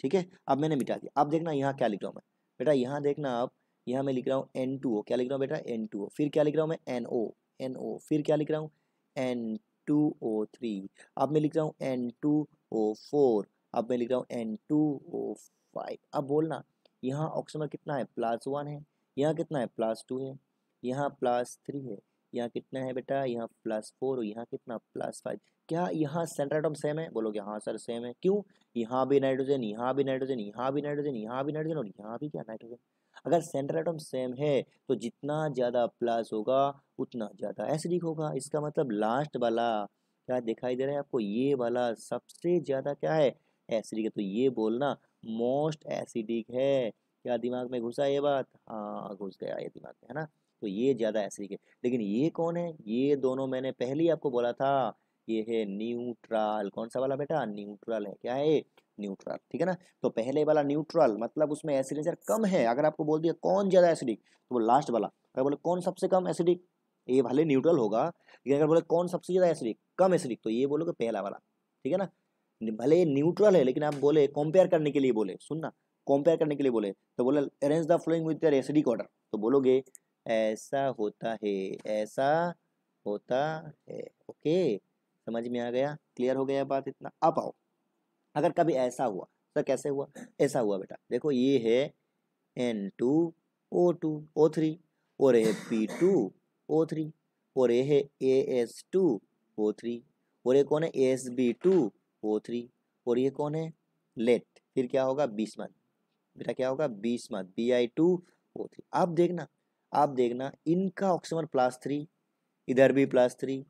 ठीक है अब मैंने मिटा दिया अब देखना यहाँ क्या लिख रहा हूँ मैं बेटा यहाँ देखना आप यहाँ मैं लिख रहा हूँ एन टू ओ क्या लिख रहा हूँ बेटा एन टू ओ फिर क्या लिख रहा हूँ मैं एन ओ एन ओ फिर क्या लिख रहा हूँ एन टू ओ थ्री अब मैं लिख रहा हूँ एन टू ओ फोर अब मैं लिख रहा हूँ एन टू ओ फाइव अब बोलना यहाँ ऑक्सीजन कितना है प्लस वन है यहाँ कितना है प्लस टू है यहाँ प्लस थ्री है यहाँ कितना है बेटा यहाँ प्लस फोर और यहाँ कितना प्लस फाइव क्या यहाँ सेंटर आइटम सेम है बोलोगे हाँ सर सेम है क्यों यहाँ भी नाइट्रोजन यहाँ भी नाइट्रोजन यहाँ भी नाइट्रोजन यहाँ भी नाइट्रोजन और यहाँ भी क्या नाइट्रोजन अगर सेंटर एटम सेम है तो जितना ज़्यादा प्लस होगा उतना ज़्यादा एसिडिक होगा इसका मतलब लास्ट वाला क्या दिखाई दे रहा है आपको ये वाला सबसे ज़्यादा क्या है एसिडिक है तो ये बोलना मोस्ट एसिडिक है क्या दिमाग में घुसा ये बात हाँ घुस गया ये दिमाग में है ना तो ये ज़्यादा एसिडिक है लेकिन ये कौन है ये दोनों मैंने पहले ही आपको बोला था ये है न्यूट्रल कौन सा वाला बेटा न्यूट्रल है क्या है न्यूट्रल ठीक है ना तो पहले वाला न्यूट्रल मतलब उसमें एसिड कम है अगर आपको बोल दिया कौन ज़्यादा एसिडिक तो वो लास्ट वाला अगर बोले कौन सबसे कम एसिडिक ये भले न्यूट्रल होगा लेकिन अगर बोले कौन सबसे ज़्यादा एसिडिक कम एसिडिक तो ये बोलोगे पहला वाला ठीक है ना भले ये न्यूट्रल है लेकिन आप बोले कंपेयर करने के लिए बोले सुनना कंपेयर करने के लिए बोले तो बोले arrange the following with your acidic order तो बोलोगे ऐसा होता है ऐसा होता है ओके समझ में आ गया क्लियर हो गया बात इतना आप आओ अगर कभी ऐसा हुआ तो कैसे हुआ ऐसा हुआ बेटा देखो ये है N two O two O three और ये पी टू ओ थ्री और ये है A S two O three और ये कौन है S B two O three और ये कौन है लेट फिर क्या होगा बीस मत बेटा क्या होगा बीस मत B I two O three अब देखना आप देखना इनका ऑक्सीमर प्लस थ्री इधर भी प्लस थ्री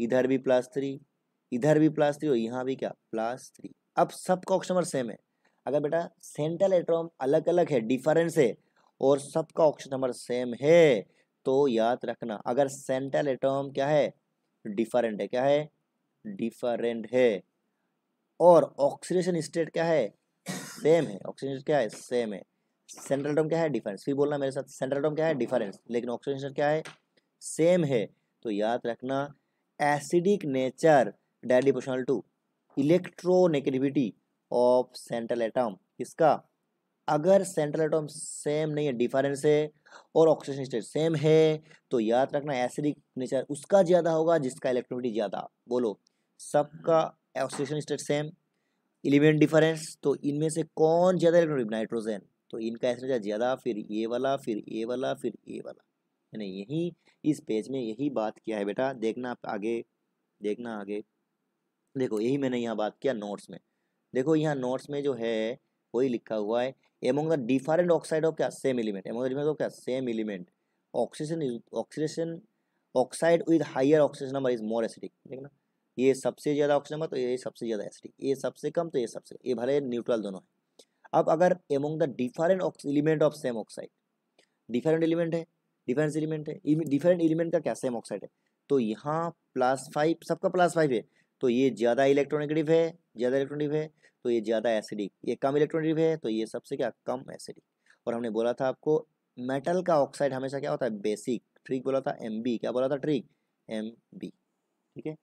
इधर भी प्लस थ्री इधर भी प्लस थ्री और यहाँ भी क्या प्लस थ्री अब सबका ऑक्सीमर सेम है अगर बेटा सेंट्रल एट्रोम अलग अलग है डिफरेंस है और सबका ऑक्सीजन नंबर सेम है तो याद रखना अगर सेंट्रल एटॉम क्या है डिफरेंट है क्या है डिफरेंट है और ऑक्सीडेशन स्टेट क्या है सेम है ऑक्सीडेशन क्या है सेम है सेंट्रल डोम क्या है डिफरेंस फिर बोलना मेरे साथ सेंट्रल डोम क्या है डिफरेंस लेकिन ऑक्सीडेशन क्या है सेम है तो याद रखना acidic nature directly proportional to electronegativity of central atom किसका अगर सेंट्रल एटम सेम नहीं है डिफरेंस है और ऑक्सीजन स्टेट सेम है तो याद रखना एसिडिक नेचर उसका ज़्यादा होगा जिसका इलेक्ट्रोनिटी ज़्यादा बोलो सबका oxidation state same element difference तो इनमें से कौन ज़्यादा इलेक्ट्रॉन नाइट्रोजन तो इनका एसनेचर ज़्यादा फिर ए वाला फिर ए वाला फिर ए वाला यानी यही इस पेज में यही बात किया है बेटा देखना आगे देखना आगे देखो यही मैंने यहाँ बात किया नोट्स में देखो यहाँ नोट्स में जो है वही लिखा हुआ है among the different oxide of क्या same element among different of क्या same element oxygen oxidation oxide with higher oxygen number is more acidic देखना ये सबसे ज़्यादा ऑक्सीजन होगा तो ये सबसे ज़्यादा एसिडिक ये सबसे कम तो ये सबसे ये भले न्यूट्रल दोनों है अब अगर among the different element of same oxide different element है डिफरेंट एलिमेंट है डिफरेंट एलिमेंट का क्या सेम ऑक्साइड है तो यहाँ प्लस फाइव सबका प्लस फाइव है तो ये ज़्यादा इलेक्ट्रोनेगेटिव है ज़्यादा इलेक्ट्रोनेगेटिव है तो ये ज़्यादा एसिडिक ये कम इलेक्ट्रोनेगेटिव है तो ये सबसे क्या कम एसिडिक और हमने बोला था आपको मेटल का ऑक्साइड हमेशा क्या होता है बेसिक ट्रिक बोला था एम बी क्या बोला था ट्रिक एम बी ठीक है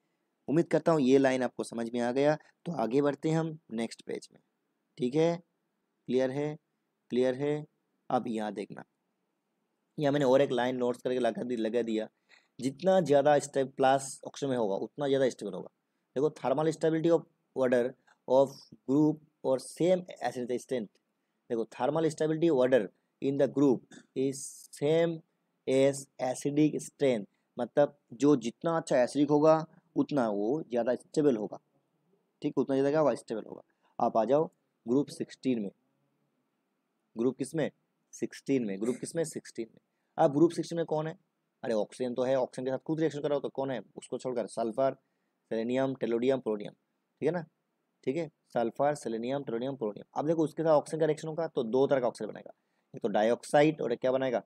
उम्मीद करता हूँ ये लाइन आपको समझ में आ गया तो आगे बढ़ते हैं हम नेक्स्ट पेज में ठीक है क्लियर है क्लियर है अब यहाँ देखना यहाँ मैंने और एक लाइन नोट्स करके लगा दी लगा दिया जितना ज़्यादा स्टेप प्लास ऑक्शन में होगा उतना ज़्यादा स्टेबल होगा देखो thermal stability of order of group और सेम एसिड स्ट्रेंथ देखो thermal stability order in the group is same as acidic strength मतलब जो जितना अच्छा एसिडिक होगा उतना वो ज़्यादा स्टेबल होगा ठीक उतना ज़्यादा क्या होगा स्टेबल होगा आप आ जाओ ग्रुप सिक्सटीन में ग्रुप किस में सिक्सटीन में ग्रुप किस में सिक्सटीन में अब ग्रुप सिक्सटीन में कौन है अरे ऑक्सीजन तो है ऑक्सीजन के साथ खुद रिएक्शन कराओ तो कौन है उसको छोड़कर सल्फर सेलेनियम टेलोडियम प्रोडियम ठीक है ना ठीक है सल्फर सेलेनियम टेलोडियम प्रोडियम अब देखो उसके साथ ऑक्सीजन का रिएक्शन होगा तो दो तरह का ऑक्सीजन बनेगा एक तो डाइऑक्साइड और एक क्या बनाएगा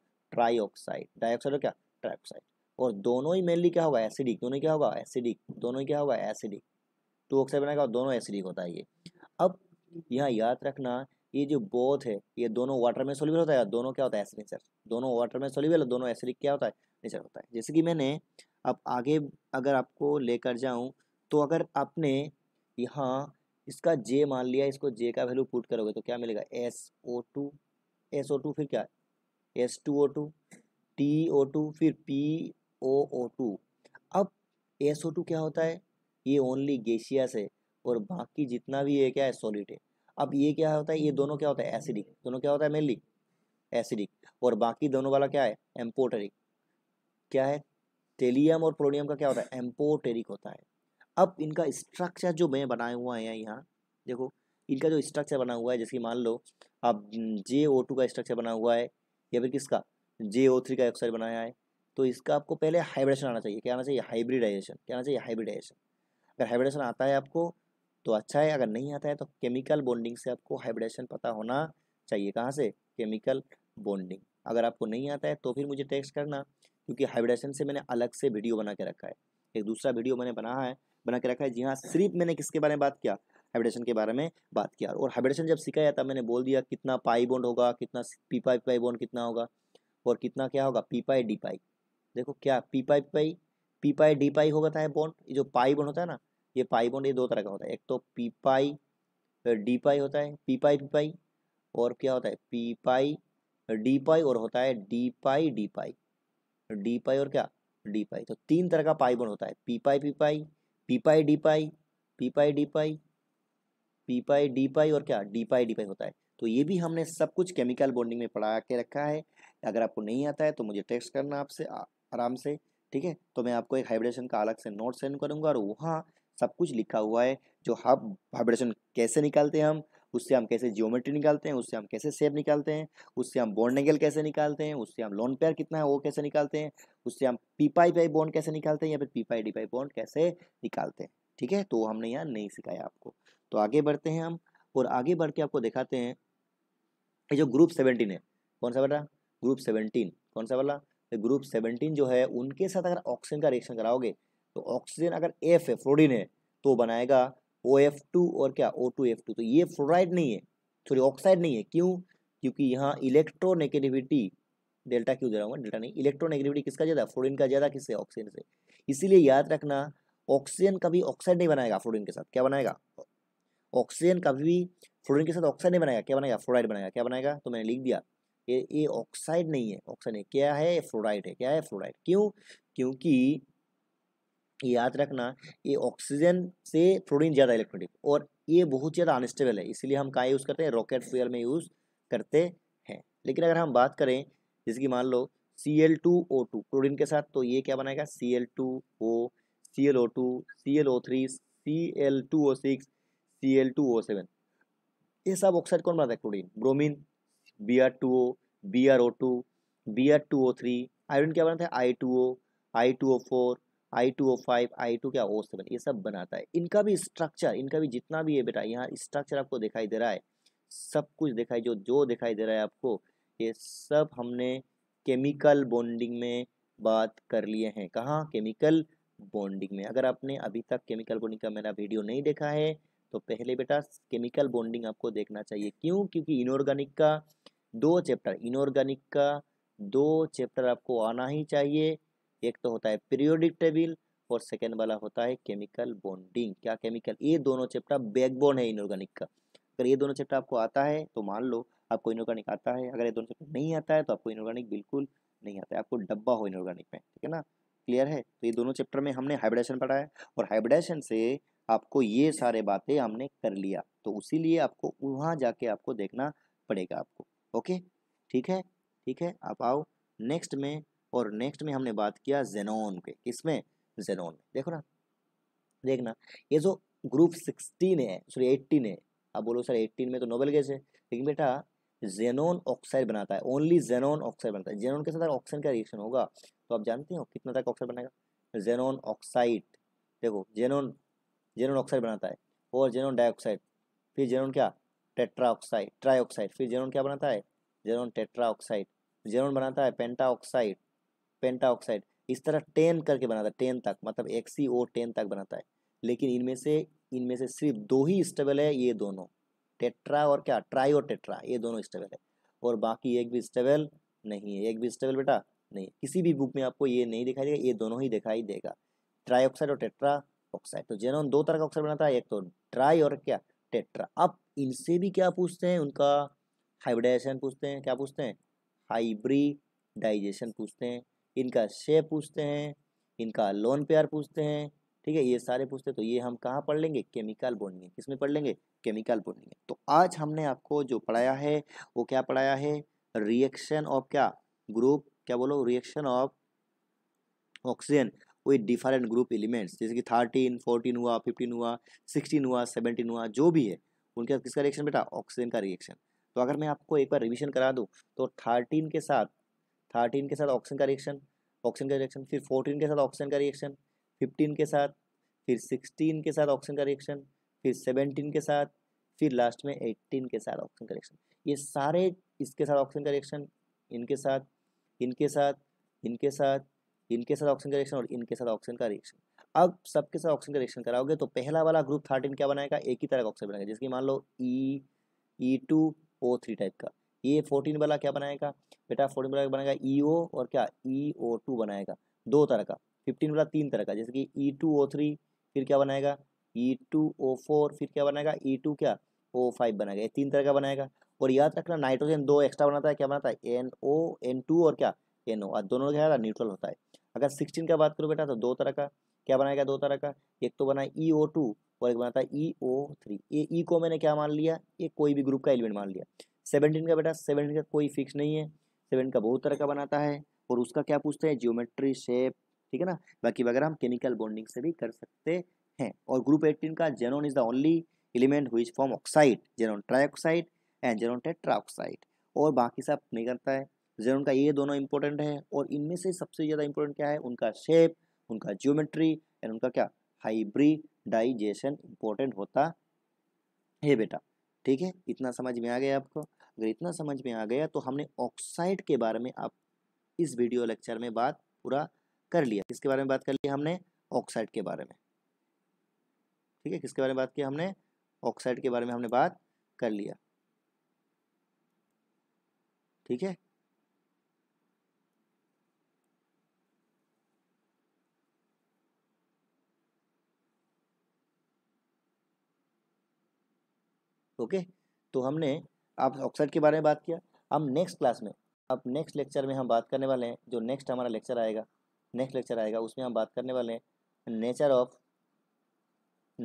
ऑक्साइड डाइऑक्साइड और क्या ऑक्साइड और दोनों ही मेनली क्या होगा एसिडिक दोनों क्या होगा एसिडिक दोनों क्या होगा एसिडिक टू ऑक्साइड बनेगा दोनों एसिडिक होता है ये अब यहाँ याद रखना ये जो बोथ है ये दोनों वाटर में सोलिबल होता है दोनों क्या होता है एसिडिक सर दोनों वाटर में सोलिबल दोनों एसिडिक क्या होता है नेचर होता है जैसे कि मैंने अब आगे अगर आपको लेकर जाऊँ तो अगर आपने यहाँ इसका जे मान लिया इसको जे का वैल्यू पुट करोगे तो क्या मिलेगा S O two S O two फिर क्या S two O two T O two फिर पी ओ ओ टू अब एस ओ टू क्या होता है ये ओनली गैसियस है और बाकी जितना भी ये क्या है सॉलिड है अब ये क्या होता है ये दोनों क्या होता है एसिडिक दोनों क्या होता है मेनली एसिडिक और बाकी दोनों वाला क्या है एम्पोटेरिक क्या है टेलियम और प्रोडियम का क्या होता है एम्पोटेरिक होता है अब इनका स्ट्रक्चर जो मैं बनाया हुआ है यहाँ देखो इनका जो स्ट्रक्चर बना हुआ है जैसे मान लो आप जे ओ टू का स्ट्रक्चर बना हुआ है या फिर किसका जे ओ थ्री का ऑक्साइड बनाया है तो इसका आपको पहले हाइब्रिडेशन आना चाहिए क्या आना चाहिए हाइब्रिडाइजेशन क्या आना चाहिए हाइब्रिडाइजेशन अगर हाइब्रिडेशन आता है आपको तो अच्छा है अगर नहीं आता है तो केमिकल बॉन्डिंग से आपको हाइब्रिडेशन पता होना चाहिए कहाँ से केमिकल बॉन्डिंग अगर आपको नहीं आता है तो फिर मुझे टेक्स्ट करना क्योंकि हाइब्रिडेशन से मैंने अलग से वीडियो बना के रखा है एक दूसरा वीडियो मैंने बना है बना के रखा है जी हाँ सिर्फ मैंने किसके बारे में बात किया हाइब्रिडेशन के बारे में बात किया और हाइब्रिडेशन जब सिखाया था मैंने बोल दिया कितना पाई बॉन्ड होगा कितना पीपाई पाई बॉन्ड कितना होगा और कितना क्या होगा पीपाई डी पाई देखो क्या p pi p pi p pi d pi हो था है बॉन्ड ये जो पाई बॉन्ड होता है ना ये पाई बॉन्ड ये दो तरह का होता है एक तो पी पाई डी पाई होता है पी पाई पी पाई और क्या होता है पी पाई डी पाई और होता है d pi d pi d pi और क्या डी पाई तो तीन तरह का पाई बॉन्ड होता है p pi p pi p pi d pi p pi d pi p pi d pi और क्या डी पाई डी पाई होता है तो ये भी हमने सब कुछ केमिकल बॉन्डिंग में पढ़ा के रखा है अगर आपको नहीं आता है तो मुझे टेक्स्ट करना आपसे आराम से ठीक है तो मैं आपको एक हाइब्रेशन का अलग से नोट सेंड करूँगा और वहाँ सब कुछ लिखा हुआ है जो हम हाइब्रेशन कैसे निकालते हैं हम उससे हम कैसे जियोमेट्री निकालते हैं उससे हम कैसे सेप निकालते हैं उससे हम बॉन्ड एंगल कैसे निकालते हैं उससे हम लोन पेयर कितना है वो कैसे निकालते हैं उससे हम पीपाई पाई बॉन्ड कैसे निकालते हैं या फिर पीपाई पाई बॉन्ड कैसे निकालते हैं ठीक है तो हमने यहाँ नहीं सिखाया आपको तो आगे बढ़ते हैं हम और आगे बढ़ के आपको दिखाते हैं ये जो ग्रुप सेवनटीन है कौन सा रहा ग्रुप सेवनटीन कौन सा वाला ग्रुप सेवनटीन जो है उनके साथ अगर ऑक्सीजन का रिएक्शन कराओगे तो ऑक्सीजन अगर एफ है फ्लोरिन है तो बनाएगा ओ एफ टू और क्या ओ टू एफ टू तो ये फ्लोराइड नहीं है सॉरी ऑक्साइड नहीं है क्यों क्योंकि यहाँ इलेक्ट्रोनेगेटिविटी डेल्टा क्यों दे रहा हूँ डेल्टा नहीं इलेक्ट्रोनेगेटिविटी किसका ज़्यादा फ्लोरिन का ज़्यादा किससे ऑक्सीजन से इसीलिए याद रखना ऑक्सीजन कभी ऑक्साइड नहीं बनाएगा फ्लोरिन के साथ क्या बनाएगा ऑक्सीजन कभी भी फ्लोरिन के साथ ऑक्साइड नहीं बनाएगा क्या बनाएगा फ्लोराइड बनाएगा क्या बनाएगा तो मैंने लिख दिया ये ये ऑक्साइड नहीं है ऑक्साइड नहीं क्या है फ्लोराइड है क्या है फ्लोराइड क्यों क्योंकि याद रखना ये ऑक्सीजन से फ्लोरिन ज़्यादा इलेक्ट्रॉनिक और ये बहुत ज़्यादा अनस्टेबल है इसलिए हम कहाँ यूज़ करते हैं रॉकेट फ्यूल में यूज़ करते हैं लेकिन अगर हम बात करें जैसे कि मान लो C L two O two chlorine के साथ तो ये क्या बनाएगा C L two O C L O two C L O three C L two O six C L two O seven ये सब ऑक्साइड कौन बनाता है chlorine bromine B R two O B R O two B R two O three iron क्या बनाता है I two O I two O four I two O five I two क्या O seven ये सब बनाता है इनका भी स्ट्रक्चर इनका भी जितना भी है बेटा यहाँ स्ट्रक्चर आपको दिखाई दे रहा है सब कुछ दिखाई जो जो दिखाई दे रहा है आपको ये सब हमने केमिकल बॉन्डिंग में बात कर लिए हैं कहाँ केमिकल बॉन्डिंग में अगर आपने अभी तक केमिकल बॉन्डिंग का मेरा वीडियो नहीं देखा है तो पहले बेटा केमिकल बॉन्डिंग आपको देखना चाहिए क्यों क्योंकि इनऑर्गेनिक का दो चैप्टर इनऑर्गेनिक का दो चैप्टर आपको आना ही चाहिए एक तो होता है पीरियोडिक टेबल और सेकेंड वाला होता है केमिकल बॉन्डिंग क्या केमिकल ये दोनों चैप्टर बैकबोन है इनऑर्गेनिक का अगर ये दोनों चैप्टर आपको आता है तो मान लो आपको इनऑर्गेनिक आता है अगर ये दोनों चैप्टर नहीं आता है तो आपको इनऑर्गेनिक बिल्कुल नहीं आता है आपको डब्बा हो इनऑर्गेनिक में ठीक है ना क्लियर है तो ये दोनों चैप्टर में हमने हाइब्रेशन पढ़ा है और हाइब्रेशन से आपको ये सारे बातें हमने कर लिया तो उसी आपको वहाँ जाके आपको देखना पड़ेगा आपको ओके ठीक है ठीक है आप आओ नेक्स्ट में और नेक्स्ट में हमने बात किया जेनोन के किसमें जेनोन में देखो ना देखना ये जो ग्रुप सिक्सटीन है सॉरी एट्टीन है आप बोलो सर एट्टीन में तो नोबेल गैस है लेकिन बेटा जेनोन ऑक्साइड बनाता है ओनली जेनोन ऑक्साइड बनता है जेनोन के साथ ऑक्सीजन का रिएक्शन होगा तो आप जानते हो कितना तक ऑक्साइड बनेगा जेनोन ऑक्साइड देखो जेनोन जेनोन ऑक्साइड बनाता है और जेनोन डाइऑक्साइड फिर जेनोन क्या टेट्राऑक्साइड ट्राईऑक्साइड फिर जेनोन क्या बनाता है जेनोन टेट्राऑक्साइड जेनोन बनाता है पेंटाऑक्साइड पेंटाऑक्साइड इस तरह टेन करके बनाता है टेन तक मतलब एक सी ओ टेन तक बनाता है लेकिन इनमें से इनमें से सिर्फ दो ही स्टेबल है ये दोनों टेट्रा और क्या ट्राई और टेट्रा ये दोनों स्टेबल है और बाकी एक भी स्टेबल नहीं है एक भी स्टेबल बेटा नहीं किसी भी बुक में आपको ये नहीं दिखाई देगा ये दोनों ही दिखाई देगा ट्राई ऑक्साइड और टेट्रा ऑक्साइड तो जेनोन दो तरह का ऑक्साइड बनाता है एक तो ट्राई और क्या टेट्रा अब इनसे भी क्या पूछते हैं उनका हाइब्रिडाइजेशन पूछते हैं क्या पूछते हैं हाइब्रिडाइजेशन पूछते हैं इनका शेप पूछते हैं इनका लोन पेयर पूछते हैं ठीक है ये सारे पूछते हैं तो ये हम कहाँ पढ़ लेंगे केमिकल बॉन्डिंग किस में पढ़ लेंगे केमिकल बॉन्डिंग तो आज हमने आपको जो पढ़ाया है वो क्या पढ़ाया है रिएक्शन ऑफ क्या ग्रुप क्या बोलो reaction of oxygen with different group elements जैसे कि थर्टीन फोर्टीन हुआ फिफ्टीन हुआ सिक्सटीन हुआ सेवनटीन हुआ जो भी है उनके साथ किसका रिएक्शन बेटा ऑक्सीजन का रिएक्शन तो अगर मैं आपको एक बार रिविजन करा दूँ तो थर्टीन के साथ थर्टीन के साथ ऑक्सीजन का रिएक्शन ऑक्सीजन का रिएक्शन फिर फोर्टीन के साथ ऑक्सीजन का रिएक्शन फिफ्टीन के साथ फिर सिक्सटीन के साथ ऑक्सीजन का रिएक्शन फिर सेवनटीन के साथ फिर लास्ट में एट्टीन के साथ ऑक्सीजन का रिएक्शन ये सारे इसके साथ ऑक्सीजन का रिएक्शन इनके साथ इनके साथ इनके साथ इनके साथ ऑक्सीजन का रिएक्शन और इनके साथ ऑक्सीजन का रिएक्शन अब सबके साथ ऑक्सीजन का रिएक्शन कराओगे तो पहला वाला ग्रुप थर्टीन क्या बनाएगा एक ही तरह का ऑक्सीजन बनाएगा जिसकी मान लो E E two O three type का ये फोर्टीन वाला क्या बनाएगा बेटा फोर्टीन वाला बनाएगा ई e ओ और क्या ई ओ टू बनाएगा दो तरह का फिफ्टीन वाला तीन तरह का जैसे कि ई टू ओ थ्री फिर क्या बनाएगा ई टू ओ फोर फिर क्या बनाएगा ई e टू क्या ओ फाइव बनाएगा ये तीन तरह का बनाएगा और याद रखना नाइट्रोजन दो एक्स्ट्रा बनाता है क्या बनाता है एन ओ एन टू और क्या एन ओ दोनों क्या न्यूट्रल होता है अगर सिक्सटीन का बात करो बेटा तो दो तरह का क्या बनाएगा दो तरह का एक तो बना ई ओ टू और एक बनाता है ई ओ थ्री ये ई e को मैंने क्या मान लिया ये कोई भी ग्रुप का एलिमेंट मान लिया सेवनटीन का बेटा सेवनटीन का कोई फिक्स नहीं है सेवन का बहुत तरह का बनाता है और उसका क्या पूछते हैं जियोमेट्री शेप ठीक है ना बाकी वगैरह हम केमिकल बॉन्डिंग से भी कर सकते हैं और ग्रुप एट्टीन का xenon is the only element हुई form oxide xenon tri and xenon tetra और बाकी सब नहीं करता है जरूर उनका ये दोनों इंपॉर्टेंट है और इनमें से सबसे ज़्यादा इंपॉर्टेंट क्या है उनका शेप उनका ज्योमेट्री एंड उनका क्या हाइब्रिडाइजेशन इंपॉर्टेंट होता है बेटा ठीक है इतना समझ में आ गया आपको अगर इतना समझ में आ गया तो हमने ऑक्साइड के बारे में आप इस वीडियो लेक्चर में बात पूरा कर लिया किसके बारे में बात कर लिया हमने ऑक्साइड के बारे में ठीक है किसके बारे में बात की हमने ऑक्साइड के बारे में हमने बात कर लिया ठीक है ओके तो हमने आप ऑक्साइड के बारे में बात किया अब नेक्स्ट क्लास में अब नेक्स्ट लेक्चर में हम बात करने वाले हैं जो नेक्स्ट हमारा लेक्चर आएगा नेक्स्ट लेक्चर आएगा उसमें हम बात करने वाले हैं nature of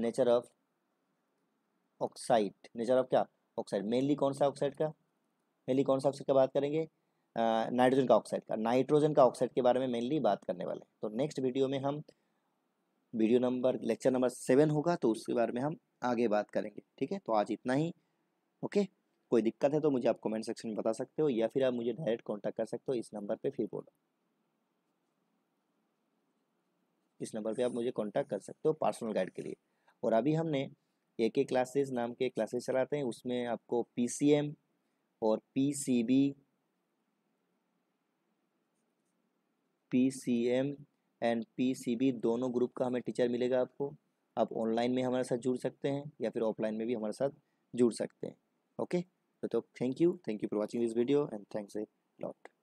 nature of oxide nature of क्या ऑक्साइड मेनली कौन सा ऑक्साइड का मेनली कौन सा ऑक्साइड का बात करेंगे नाइट्रोजन का ऑक्साइड का नाइट्रोजन का ऑक्साइड के बारे में मेनली बात करने वाले हैं तो नेक्स्ट वीडियो में हम video number lecture number seven होगा तो उसके बारे में हम आगे बात करेंगे ठीक है तो आज इतना ही ओके कोई दिक्कत है तो मुझे आप कमेंट सेक्शन में बता सकते हो या फिर आप मुझे डायरेक्ट कॉन्टैक्ट कर सकते हो इस नंबर पे फिर बोलो इस नंबर पे आप मुझे कांटेक्ट कर सकते हो पर्सनल गाइड के लिए और अभी हमने ए के क्लासेस नाम के क्लासेस चलाते हैं उसमें आपको पी और सी एम एंड बी दोनों ग्रुप का हमें टीचर मिलेगा आपको आप ऑनलाइन में हमारे साथ जुड़ सकते हैं या फिर ऑफलाइन में भी हमारे साथ जुड़ सकते हैं ओके तो thank you thank you for watching this video and thanks a lot